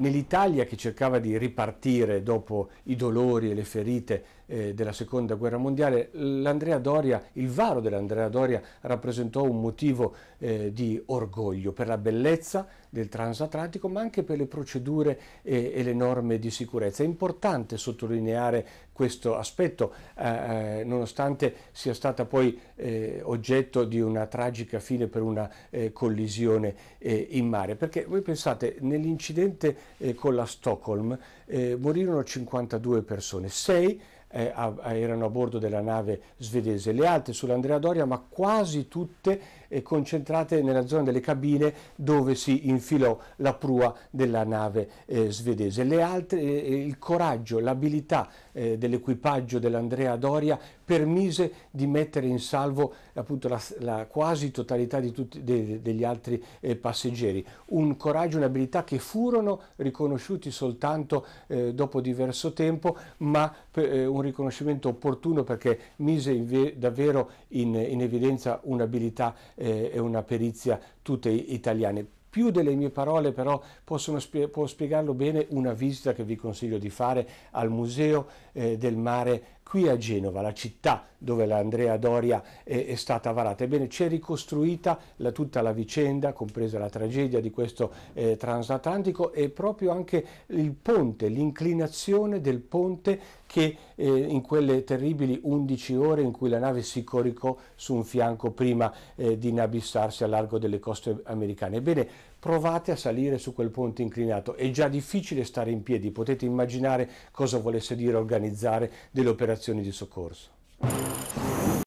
nell'Italia che cercava di ripartire dopo i dolori e le ferite eh, della seconda guerra mondiale, l'Andrea Doria, il varo dell'Andrea Doria rappresentò un motivo eh, di orgoglio per la bellezza del transatlantico ma anche per le procedure e, eh, e le norme di sicurezza. È importante sottolineare questo aspetto, eh, eh nonostante sia stata poi eh, oggetto di una tragica fine per una collisione in mare, perché voi pensate nell'incidente con la Stockholm morirono 52 persone, 6 eh, a, a, erano a bordo della nave svedese, le altre sull'Andrea Doria ma quasi tutte eh, concentrate nella zona delle cabine dove si infilò la prua della nave eh, svedese. Altre, eh, eh, il coraggio, l'abilità dell'equipaggio dell'Andrea Doria permise di mettere in salvo appunto, la, la, quasi totalità di tutti, de, degli altri passeggeri. Un coraggio, un'abilità che furono riconosciuti soltanto dopo diverso tempo, ma eh, un riconoscimento opportuno perché mise in davvero in, in, evidenza un'abilità eh, e una perizia tutte italiane. Più delle mie parole però spie può spiegarlo bene una visita che vi consiglio di fare al Museo eh, del Mare qui a Genova, la città dove l'Andrea Doria è, eh, è, stata varata. Ebbene, c'è ricostruita la, tutta la vicenda, compresa la tragedia di questo eh, transatlantico e proprio anche il ponte, l'inclinazione del ponte che eh, in quelle terribili 11 ore in cui la nave si coricò su un fianco prima eh, di inabissarsi a largo delle coste americane. Ebbene, provate a salire su quel ponte inclinato, è già difficile stare in piedi, potete immaginare cosa volesse dire organizzare delle operazioni di soccorso.